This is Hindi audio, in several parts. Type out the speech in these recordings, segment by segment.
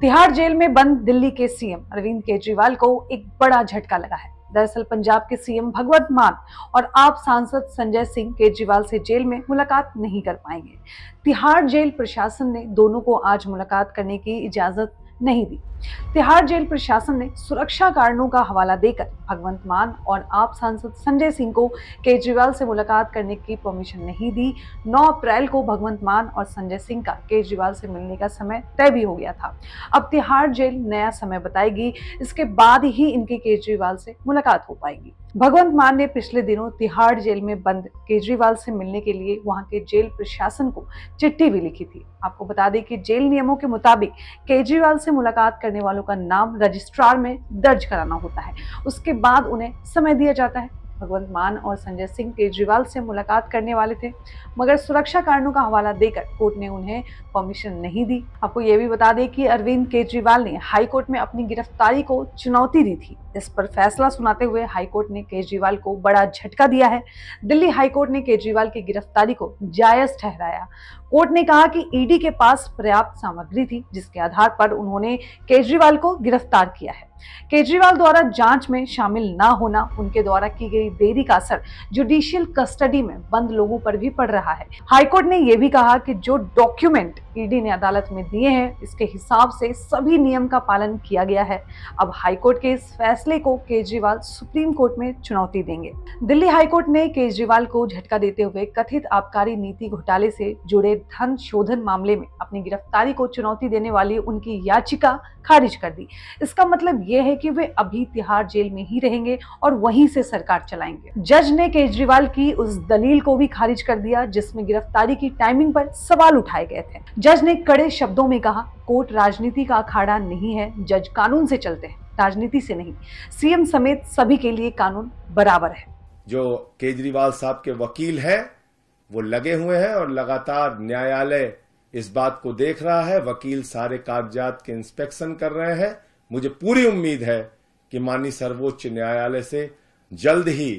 तिहाड़ जेल में बंद दिल्ली के सीएम अरविंद केजरीवाल को एक बड़ा झटका लगा है दरअसल पंजाब के सीएम भगवत मान और आप सांसद संजय सिंह केजरीवाल से जेल में मुलाकात नहीं कर पाएंगे तिहाड़ जेल प्रशासन ने दोनों को आज मुलाकात करने की इजाजत नहीं दी तिहाड़ जेल प्रशासन ने सुरक्षा कारणों का हवाला देकर भगवंत मान और आप सांसद संजय सिंह को केजरीवाल से मुलाकात करने की परमिशन नहीं दी 9 अप्रैल को भगवंत मान और संजय सिंह का केजरीवाल से मिलने का समय तय भी हो गया था अब तिहाड़ जेल नया समय बताएगी इसके बाद ही इनकी केजरीवाल से मुलाकात हो पाएगी भगवंत मान ने पिछले दिनों तिहाड़ जेल में बंद केजरीवाल से मिलने के लिए वहां के जेल प्रशासन को चिट्ठी भी लिखी थी आपको बता दें कि जेल नियमों के मुताबिक केजरीवाल से मुलाकात करने वालों का नाम रजिस्ट्रार में दर्ज कराना होता है उसके बाद उन्हें समय दिया जाता है भगवंत मान और संजय सिंह केजरीवाल से मुलाकात करने वाले थे मगर सुरक्षा कारणों का हवाला देकर कोर्ट ने उन्हें परमिशन नहीं दी आपको ये भी बता दें कि अरविंद केजरीवाल ने हाईकोर्ट में अपनी गिरफ्तारी को चुनौती दी थी इस पर फैसला सुनाते हुए हाईकोर्ट ने केजरीवाल को बड़ा झटका दिया है दिल्ली हाईकोर्ट ने केजरीवाल की गिरफ्तारी को जायज ठहराया कोर्ट ने कहा कि ईडी के पास पर्याप्त सामग्री थी जिसके आधार पर उन्होंने केजरीवाल को गिरफ्तार किया है केजरीवाल द्वारा जांच में शामिल न होना उनके द्वारा की गई देरी का असर जुडिशियल कस्टडी में बंद लोगों पर भी पड़ रहा है हाईकोर्ट ने यह भी कहा कि जो डॉक्यूमेंट ईडी ने अदालत में दिए हैं इसके हिसाब से सभी नियम का पालन किया गया है अब हाईकोर्ट के इस फैसले फैसले को केजरीवाल सुप्रीम कोर्ट में चुनौती देंगे दिल्ली हाईकोर्ट ने केजरीवाल को झटका देते हुए कथित आबकारी नीति घोटाले से जुड़े धन शोधन मामले में अपनी गिरफ्तारी को चुनौती देने वाली उनकी याचिका खारिज कर दी इसका मतलब ये है कि वे अभी तिहाड़ जेल में ही रहेंगे और वहीं से सरकार चलाएंगे जज ने केजरीवाल की उस दलील को भी खारिज कर दिया जिसमें गिरफ्तारी की टाइमिंग पर सवाल उठाए गए थे जज ने कड़े शब्दों में कहा कोर्ट राजनीति का अखाड़ा नहीं है जज कानून से चलते हैं राजनीति से नहीं सीएम समेत सभी के लिए कानून बराबर है जो केजरीवाल साहब के वकील है वो लगे हुए हैं और लगातार न्यायालय इस बात को देख रहा है वकील सारे कागजात के इंस्पेक्शन कर रहे हैं मुझे पूरी उम्मीद है कि माननीय सर्वोच्च न्यायालय से जल्द ही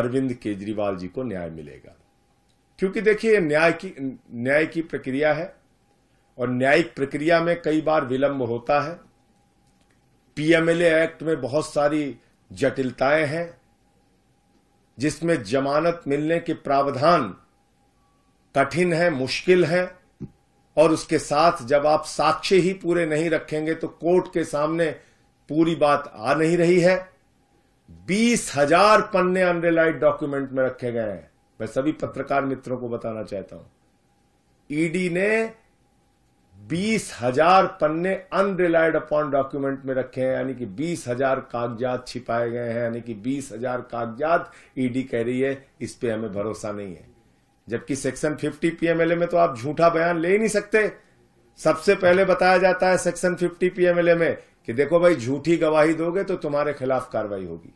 अरविंद केजरीवाल जी को न्याय मिलेगा क्योंकि देखिए न्याय की न्याय की प्रक्रिया है और न्यायिक प्रक्रिया में कई बार विलंब होता है पीएमएलए एक्ट में बहुत सारी जटिलताएं हैं जिसमें जमानत मिलने के प्रावधान कठिन है मुश्किल है और उसके साथ जब आप साक्ष्य ही पूरे नहीं रखेंगे तो कोर्ट के सामने पूरी बात आ नहीं रही है बीस हजार पन्ने अनरिलाइड डॉक्यूमेंट में रखे गए हैं मैं सभी पत्रकार मित्रों को बताना चाहता हूं ईडी e ने बीस हजार पन्ने अनरिलाइड अपॉन डॉक्यूमेंट में रखे हैं यानी कि बीस हजार कागजात छिपाए गए हैं यानी कि बीस हजार कागजात ईडी e कह रही है इस पे हमें भरोसा नहीं है जबकि सेक्शन 50 पीएमएलए में तो आप झूठा बयान ले ही नहीं सकते सबसे पहले बताया जाता है सेक्शन 50 पीएमएलए में कि देखो भाई झूठी गवाही दोगे तो तुम्हारे खिलाफ कार्रवाई होगी